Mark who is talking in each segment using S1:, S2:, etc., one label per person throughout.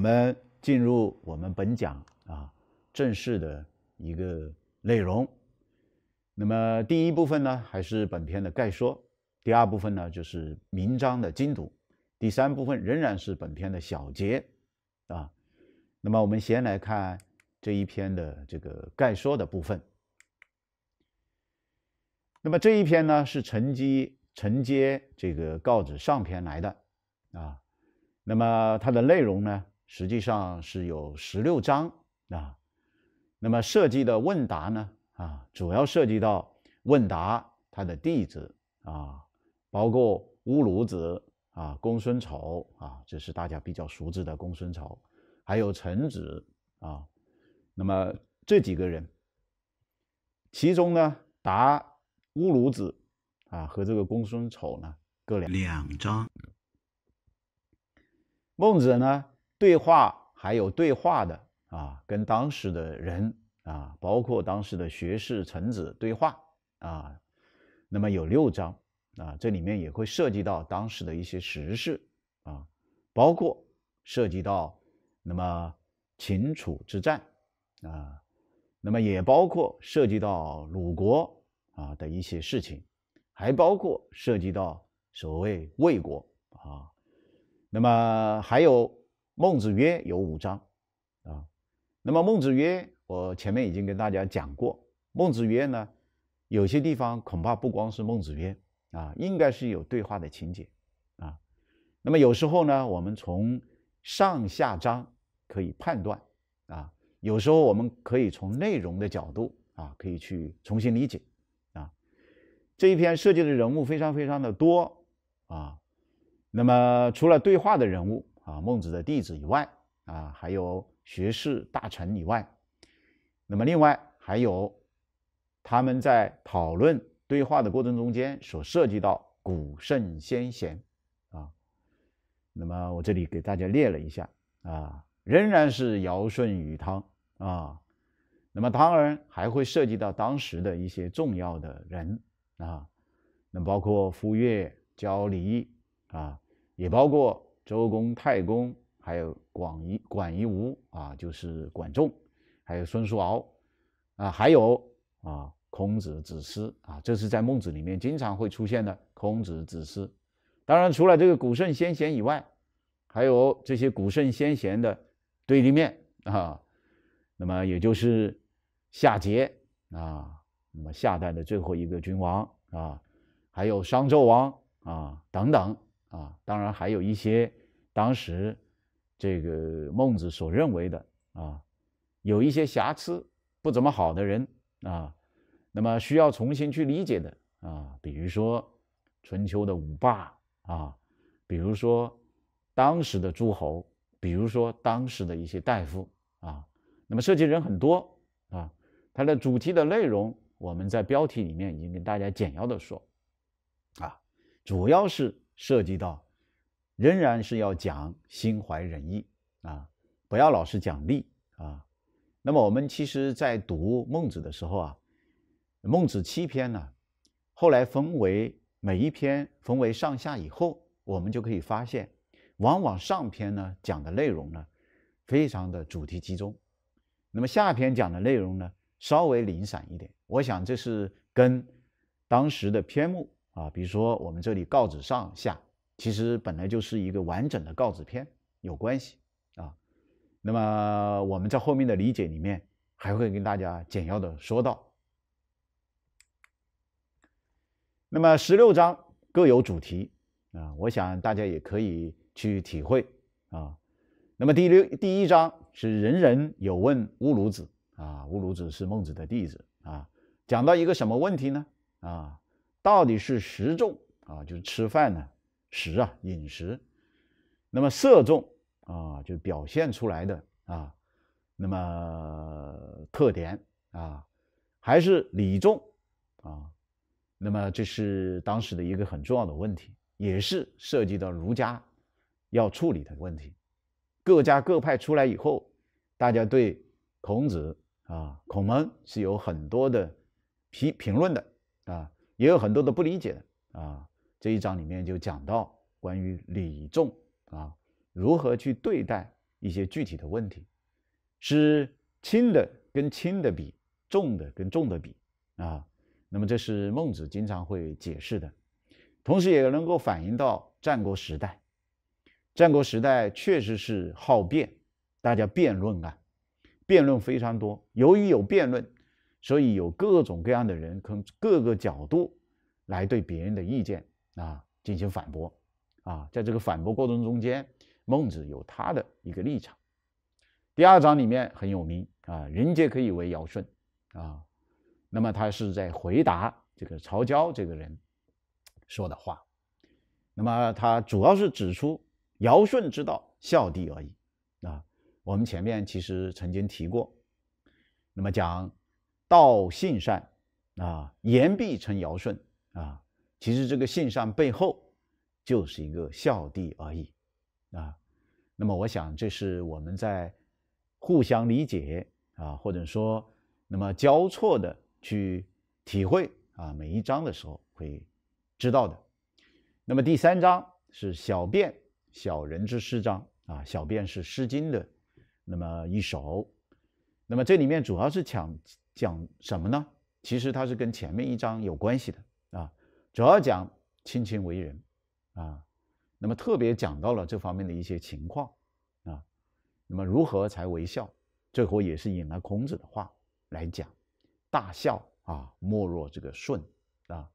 S1: 我们进入我们本讲啊正式的一个内容。那么第一部分呢，还是本篇的概说；第二部分呢，就是名章的精读；第三部分仍然是本篇的小结啊。那么我们先来看这一篇的这个概说的部分。那么这一篇呢，是承接承接这个告子上篇来的啊。那么它的内容呢？实际上是有十六章啊，那么设计的问答呢啊，主要涉及到问答他的弟子啊，包括乌鲁子啊、公孙丑啊，这是大家比较熟知的公孙丑，还有陈子啊，那么这几个人，其中呢，答乌鲁子啊和这个公孙丑呢各两两张，孟子呢。对话还有对话的啊，跟当时的人啊，包括当时的学士臣子对话啊，那么有六章啊，这里面也会涉及到当时的一些时事啊，包括涉及到那么秦楚之战啊，那么也包括涉及到鲁国啊的一些事情，还包括涉及到所谓魏国啊，那么还有。孟子曰有五章，啊，那么孟子曰，我前面已经跟大家讲过。孟子曰呢，有些地方恐怕不光是孟子曰啊，应该是有对话的情节啊。那么有时候呢，我们从上下章可以判断啊，有时候我们可以从内容的角度啊，可以去重新理解啊。这一篇涉及的人物非常非常的多啊，那么除了对话的人物。啊，孟子的弟子以外，啊，还有学士大臣以外，那么另外还有，他们在讨论对话的过程中间所涉及到古圣先贤，啊，那么我这里给大家列了一下，啊，仍然是尧舜禹汤啊，那么当然还会涉及到当时的一些重要的人，啊，那包括傅说、焦黎啊，也包括。周公、太公，还有广夷、管夷吴啊，就是管仲，还有孙叔敖，啊，还有啊，孔子、子思啊，这是在《孟子》里面经常会出现的。孔子、子思，当然除了这个古圣先贤以外，还有这些古圣先贤的对立面啊，那么也就是夏桀啊，那么夏代的最后一个君王啊，还有商纣王啊等等啊，当然还有一些。当时，这个孟子所认为的啊，有一些瑕疵、不怎么好的人啊，那么需要重新去理解的啊，比如说春秋的五霸啊，比如说当时的诸侯，比如说当时的一些大夫啊，那么涉及人很多啊，它的主题的内容我们在标题里面已经跟大家简要的说，啊，主要是涉及到。仍然是要讲心怀仁义啊，不要老是讲利啊。那么我们其实，在读孟子的时候啊，孟子七篇呢，后来分为每一篇分为上下以后，我们就可以发现，往往上篇呢讲的内容呢，非常的主题集中；那么下篇讲的内容呢，稍微零散一点。我想这是跟当时的篇目啊，比如说我们这里告子上下。其实本来就是一个完整的告子篇有关系啊，那么我们在后面的理解里面还会跟大家简要的说到。那么十六章各有主题啊，我想大家也可以去体会啊。那么第六第一章是人人有问乌鲁子啊，乌鲁子是孟子的弟子啊，讲到一个什么问题呢？啊，到底是食众啊，就是吃饭呢？食啊，饮食，那么色重啊，就表现出来的啊，那么特点啊，还是礼重啊，那么这是当时的一个很重要的问题，也是涉及到儒家要处理的问题。各家各派出来以后，大家对孔子啊、孔门是有很多的评评论的啊，也有很多的不理解的啊。这一章里面就讲到关于礼重啊，如何去对待一些具体的问题，是轻的跟轻的比，重的跟重的比啊。那么这是孟子经常会解释的，同时也能够反映到战国时代。战国时代确实是好辩，大家辩论啊，辩论非常多。由于有辩论，所以有各种各样的人从各个角度来对别人的意见。啊，进行反驳，啊，在这个反驳过程中间，孟子有他的一个立场。第二章里面很有名啊，人皆可以为尧舜啊，那么他是在回答这个曹交这个人说的话。那么他主要是指出尧舜之道，孝弟而已啊。我们前面其实曾经提过，那么讲道性善啊，言必称尧舜啊。其实这个信上背后就是一个孝弟而已，啊，那么我想这是我们在互相理解啊，或者说那么交错的去体会啊每一章的时候会知道的。那么第三章是《小便小人之诗章啊，《小便是《诗经》的那么一首。那么这里面主要是讲讲什么呢？其实它是跟前面一章有关系的。主要讲亲情为人，啊，那么特别讲到了这方面的一些情况，啊，那么如何才为孝？最后也是引了孔子的话来讲，大孝啊，莫若这个顺啊。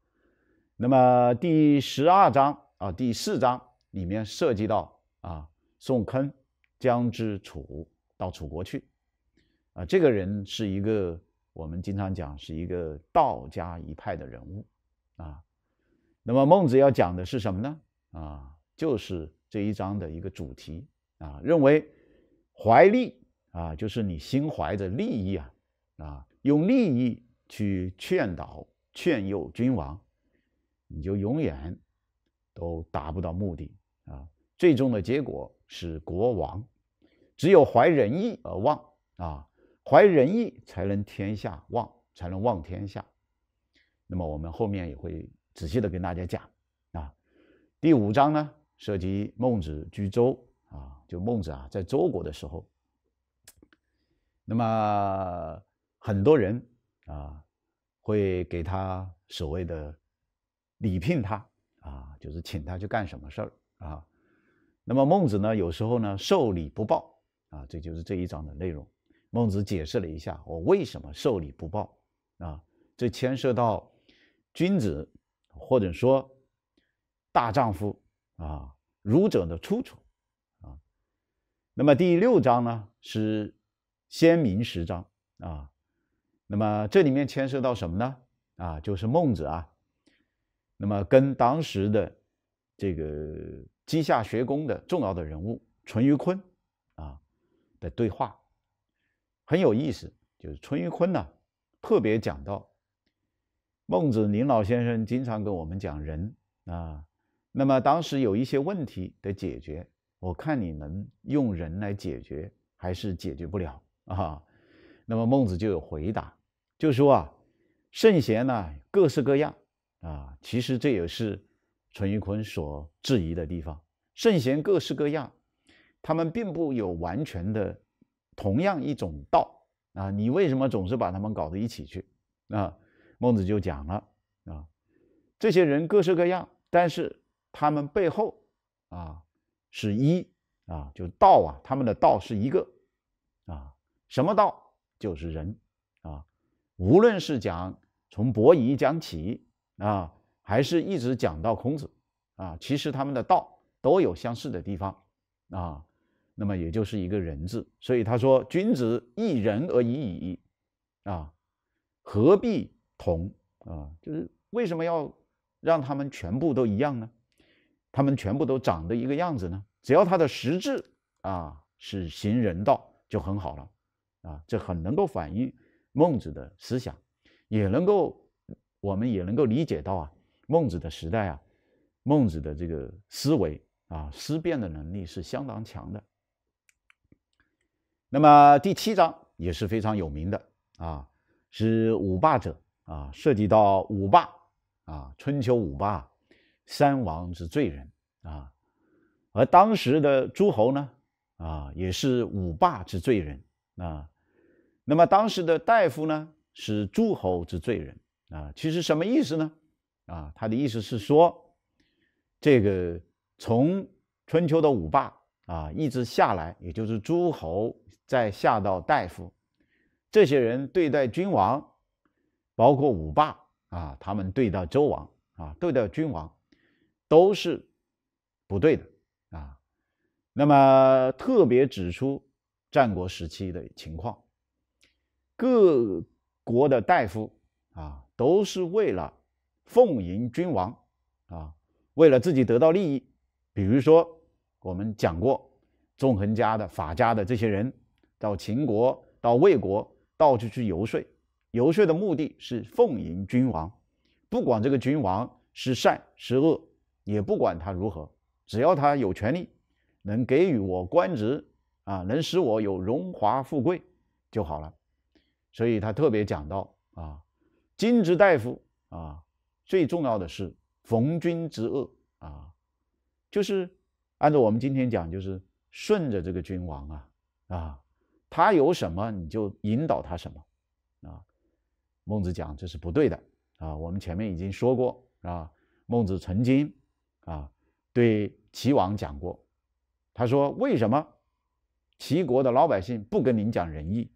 S1: 那么第十二章啊，第四章里面涉及到啊，宋坑将之楚到楚国去，啊，这个人是一个我们经常讲是一个道家一派的人物，啊。那么孟子要讲的是什么呢？啊，就是这一章的一个主题啊，认为怀利啊，就是你心怀着利益啊，啊，用利益去劝导、劝诱君王，你就永远都达不到目的啊。最终的结果是国王只有怀仁义而望啊，怀仁义才能天下望，才能望天下。那么我们后面也会。仔细的跟大家讲，啊，第五章呢涉及孟子居周啊，就孟子啊在周国的时候，那么很多人啊会给他所谓的礼聘他啊，就是请他去干什么事儿啊，那么孟子呢有时候呢受礼不报啊，这就是这一章的内容。孟子解释了一下我为什么受礼不报啊，这牵涉到君子。或者说，大丈夫啊，儒者的出处啊。那么第六章呢是先民十章啊。那么这里面牵涉到什么呢？啊，就是孟子啊。那么跟当时的这个稷下学宫的重要的人物淳于髡啊的对话很有意思。就是淳于髡呢特别讲到。孟子，林老先生经常跟我们讲人啊，那么当时有一些问题的解决，我看你能用人来解决还是解决不了啊。那么孟子就有回答，就说啊，圣贤呢各式各样啊，其实这也是淳于髡所质疑的地方。圣贤各式各样，他们并不有完全的同样一种道啊，你为什么总是把他们搞到一起去啊？孟子就讲了啊，这些人各式各样，但是他们背后啊是一啊就道啊，他们的道是一个啊，什么道就是人啊，无论是讲从伯夷讲起啊，还是一直讲到孔子啊，其实他们的道都有相似的地方啊，那么也就是一个人字，所以他说君子一人而已矣啊，何必？同啊，就是为什么要让他们全部都一样呢？他们全部都长得一个样子呢？只要他的实质啊是行人道就很好了啊，这很能够反映孟子的思想，也能够我们也能够理解到啊，孟子的时代啊，孟子的这个思维啊思辨的能力是相当强的。那么第七章也是非常有名的啊，是五霸者。啊，涉及到五霸啊，春秋五霸，三王之罪人啊，而当时的诸侯呢，啊，也是五霸之罪人啊。那么当时的大夫呢，是诸侯之罪人啊。其实什么意思呢？啊，他的意思是说，这个从春秋的五霸啊一直下来，也就是诸侯再下到大夫，这些人对待君王。包括五霸啊，他们对待周王啊，对待君王，都是不对的啊。那么特别指出战国时期的情况，各国的大夫啊，都是为了奉迎君王啊，为了自己得到利益。比如说，我们讲过纵横家的、法家的这些人，到秦国、到魏国到处去游说。游说的目的是奉迎君王，不管这个君王是善是恶，也不管他如何，只要他有权利，能给予我官职啊，能使我有荣华富贵就好了。所以他特别讲到啊，今之大夫啊，最重要的是逢君之恶啊，就是按照我们今天讲，就是顺着这个君王啊啊，他有什么你就引导他什么。孟子讲这是不对的啊！我们前面已经说过啊，孟子曾经啊对齐王讲过，他说：“为什么齐国的老百姓不跟您讲仁义？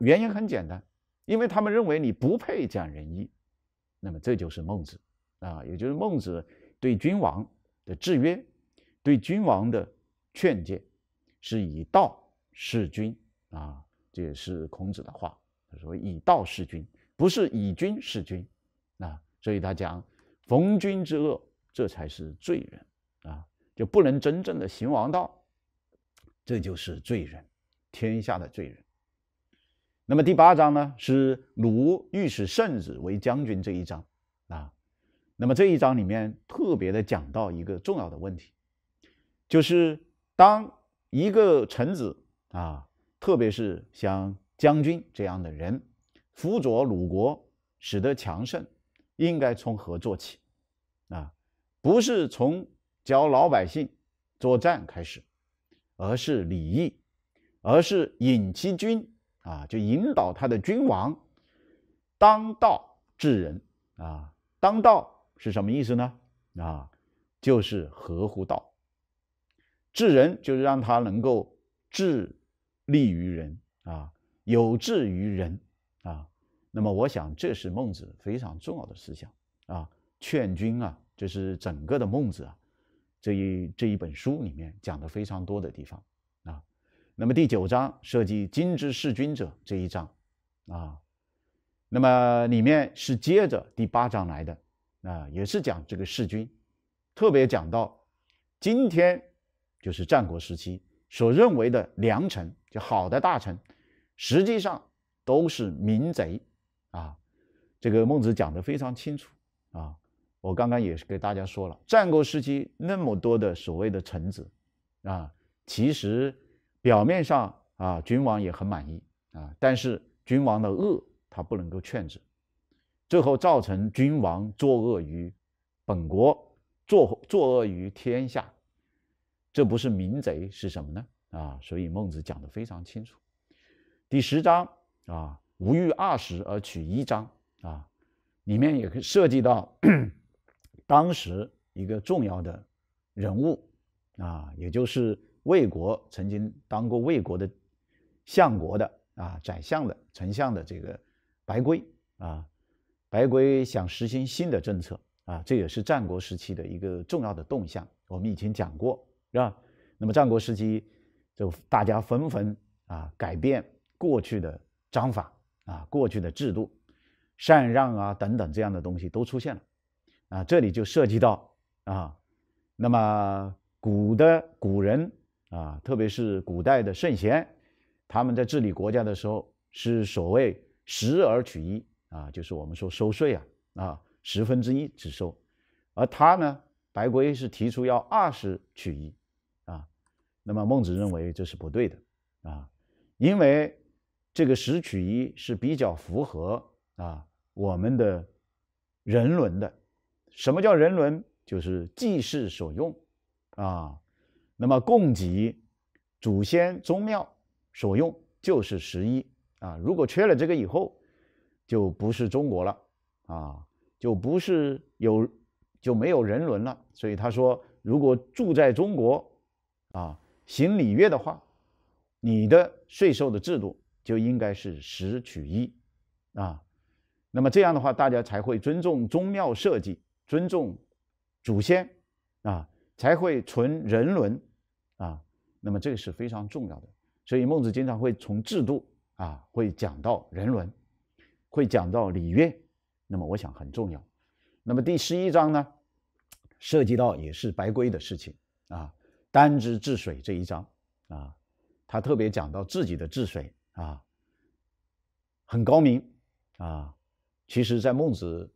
S1: 原因很简单，因为他们认为你不配讲仁义。那么这就是孟子啊，也就是孟子对君王的制约、对君王的劝诫，是以道事君啊，这也是孔子的话。”说以道事君，不是以君事君，啊，所以他讲逢君之恶，这才是罪人啊，就不能真正的行王道，这就是罪人，天下的罪人。那么第八章呢，是鲁御史圣子为将军这一章啊，那么这一章里面特别的讲到一个重要的问题，就是当一个臣子啊，特别是像将军这样的人，辅佐鲁国，使得强盛，应该从何做起？啊，不是从教老百姓作战开始，而是礼义，而是引其君啊，就引导他的君王当道治人啊。当道是什么意思呢？啊，就是合乎道，治人就是让他能够治利于人啊。有志于人啊，那么我想这是孟子非常重要的思想啊。劝君啊，这是整个的孟子啊，这一这一本书里面讲的非常多的地方啊。那么第九章涉及今之事君者这一章啊，那么里面是接着第八章来的啊，也是讲这个事君，特别讲到今天就是战国时期所认为的良臣，就好的大臣。实际上都是民贼，啊，这个孟子讲的非常清楚啊。我刚刚也是给大家说了，战国时期那么多的所谓的臣子，啊，其实表面上啊，君王也很满意啊，但是君王的恶他不能够劝止，最后造成君王作恶于本国，作作恶于天下，这不是民贼是什么呢？啊，所以孟子讲的非常清楚。第十章啊，吾欲二十而取一章啊，里面也涉及到 当时一个重要的人物啊，也就是魏国曾经当过魏国的相国的啊，宰相的丞相的这个白圭啊，白圭想实行新的政策啊，这也是战国时期的一个重要的动向。我们以前讲过是吧？那么战国时期就大家纷纷啊改变。过去的章法啊，过去的制度，禅让啊等等这样的东西都出现了啊，这里就涉及到啊，那么古的古人啊，特别是古代的圣贤，他们在治理国家的时候是所谓十而取一啊，就是我们说收税啊啊十分之一只收，而他呢，白圭是提出要二十取一啊，那么孟子认为这是不对的啊，因为。这个十取一是比较符合啊，我们的人伦的。什么叫人伦？就是祭祀所用，啊，那么供给祖先宗庙所用就是十一啊。如果缺了这个以后，就不是中国了啊，就不是有就没有人伦了。所以他说，如果住在中国啊，行礼乐的话，你的税收的制度。就应该是十取一，啊，那么这样的话，大家才会尊重宗庙设计，尊重祖先，啊，才会存人伦，啊，那么这个是非常重要的。所以孟子经常会从制度啊，会讲到人伦，会讲到礼乐，那么我想很重要。那么第十一章呢，涉及到也是白圭的事情啊，丹之治水这一章啊，他特别讲到自己的治水。啊，很高明啊！其实，在孟子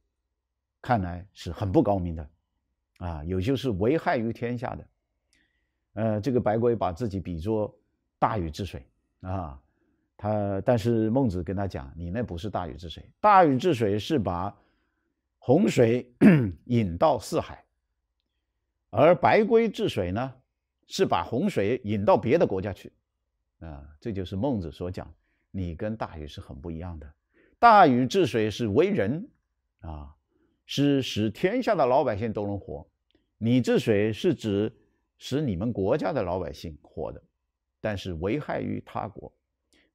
S1: 看来是很不高明的，啊，有些是危害于天下的。呃，这个白圭把自己比作大禹治水啊，他但是孟子跟他讲，你那不是大禹治水，大禹治水是把洪水 引到四海，而白龟治水呢，是把洪水引到别的国家去。啊，这就是孟子所讲，你跟大禹是很不一样的。大禹治水是为人，啊，是使天下的老百姓都能活；你治水是指使你们国家的老百姓活的，但是危害于他国，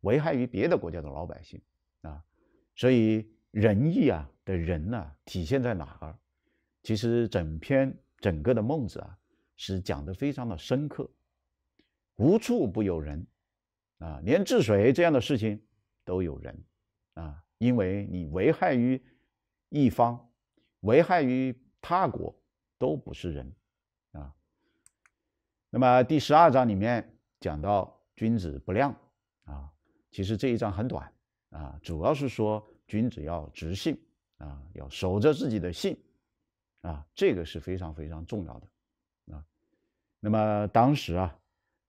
S1: 危害于别的国家的老百姓啊。所以仁义啊的仁呢，体现在哪儿？其实整篇整个的孟子啊是讲的非常的深刻，无处不有人。啊，连治水这样的事情都有人，啊，因为你危害于一方，危害于他国，都不是人，啊。那么第十二章里面讲到君子不量啊，其实这一章很短，啊，主要是说君子要直性，啊，要守着自己的性，啊，这个是非常非常重要的，啊。那么当时啊，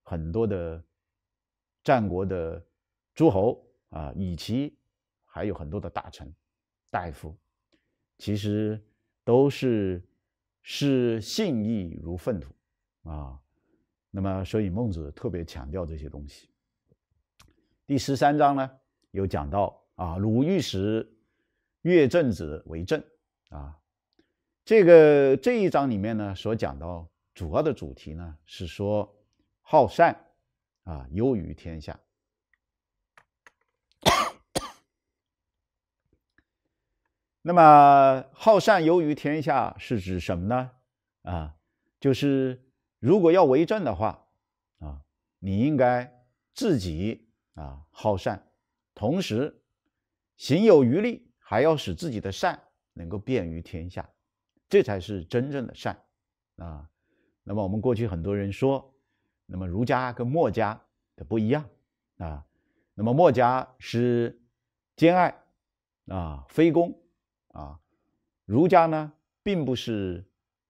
S1: 很多的。战国的诸侯啊，以及还有很多的大臣、大夫，其实都是视信义如粪土啊。那么，所以孟子特别强调这些东西。第十三章呢，有讲到啊，鲁豫时，越正子为政啊。这个这一章里面呢，所讲到主要的主题呢，是说好善。啊，优于天下。那么，好善优于天下是指什么呢？啊，就是如果要为政的话，啊，你应该自己啊好善，同时行有余力，还要使自己的善能够便于天下，这才是真正的善啊。那么，我们过去很多人说。那么儒家跟墨家的不一样啊，那么墨家是兼爱啊，非攻啊，儒家呢并不是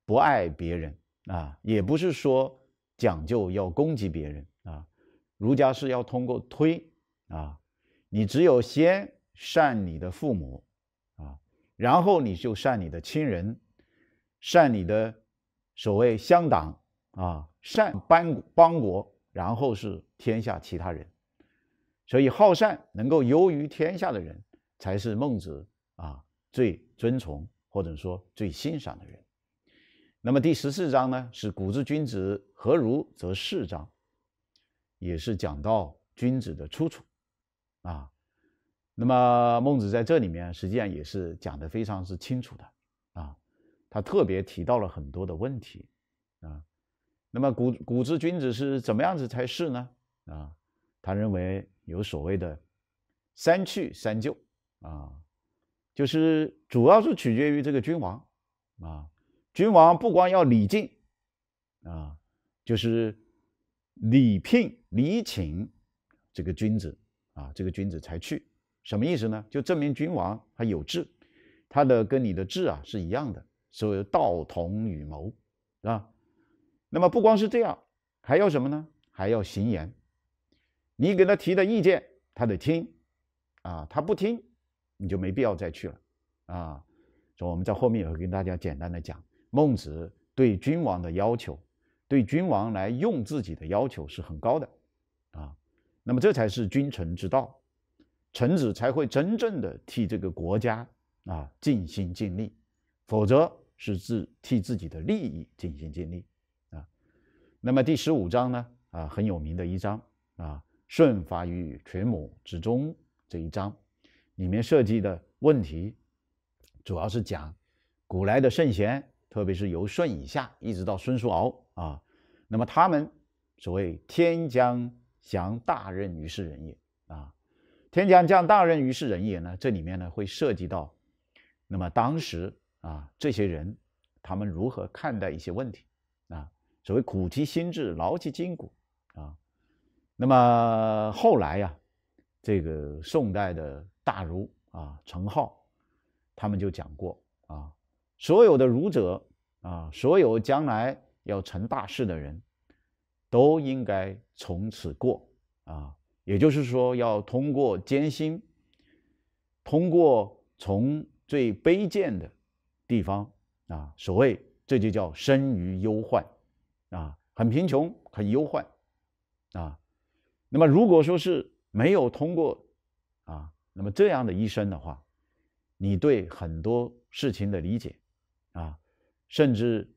S1: 不爱别人啊，也不是说讲究要攻击别人啊，儒家是要通过推啊，你只有先善你的父母啊，然后你就善你的亲人，善你的所谓乡党啊。善邦国，邦国，然后是天下其他人。所以，好善能够优于天下的人，才是孟子啊最尊崇或者说最欣赏的人。那么，第十四章呢，是古之君子何如，则事章，也是讲到君子的出处啊。那么，孟子在这里面实际上也是讲的非常是清楚的啊，他特别提到了很多的问题。那么古古之君子是怎么样子才是呢？啊，他认为有所谓的三去三就啊，就是主要是取决于这个君王啊，君王不光要礼敬啊，就是礼聘礼请这个君子啊，这个君子才去，什么意思呢？就证明君王他有志，他的跟你的志啊是一样的，所谓道同与谋，是吧？那么不光是这样，还要什么呢？还要行言，你给他提的意见，他得听啊。他不听，你就没必要再去了啊。所以我们在后面也会跟大家简单的讲孟子对君王的要求，对君王来用自己的要求是很高的啊。那么这才是君臣之道，臣子才会真正的替这个国家啊尽心尽力，否则是自替自己的利益尽心尽力。那么第十五章呢，啊，很有名的一章啊，《舜发于垂母之中》这一章，里面涉及的问题，主要是讲古来的圣贤，特别是由舜以下一直到孙叔敖啊，那么他们所谓“天将降大任于是人也”啊，“天将降大任于是人也”呢，这里面呢会涉及到，那么当时啊，这些人他们如何看待一些问题啊？所谓苦其心志，劳其筋骨，啊，那么后来呀，这个宋代的大儒啊程颢，他们就讲过啊，所有的儒者啊，所有将来要成大事的人，都应该从此过啊，也就是说，要通过艰辛，通过从最卑贱的地方啊，所谓这就叫生于忧患。啊，很贫穷，很忧患，啊，那么如果说是没有通过啊，那么这样的一生的话，你对很多事情的理解，啊，甚至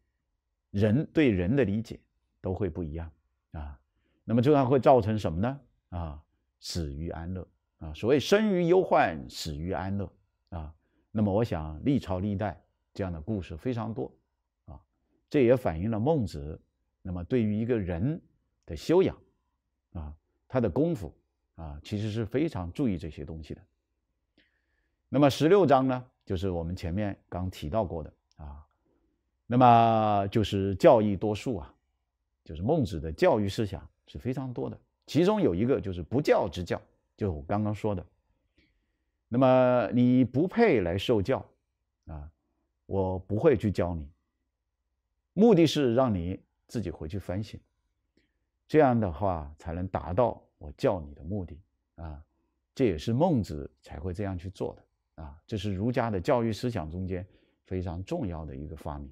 S1: 人对人的理解都会不一样，啊，那么这样会造成什么呢？啊，死于安乐，啊，所谓生于忧患，死于安乐，啊，那么我想历朝历代这样的故事非常多，啊，这也反映了孟子。那么，对于一个人的修养啊，他的功夫啊，其实是非常注意这些东西的。那么，十六章呢，就是我们前面刚提到过的啊，那么就是教义多数啊，就是孟子的教育思想是非常多的。其中有一个就是不教之教，就我刚刚说的，那么你不配来受教啊，我不会去教你，目的是让你。自己回去反省，这样的话才能达到我教你的目的啊！这也是孟子才会这样去做的啊！这是儒家的教育思想中间非常重要的一个发明。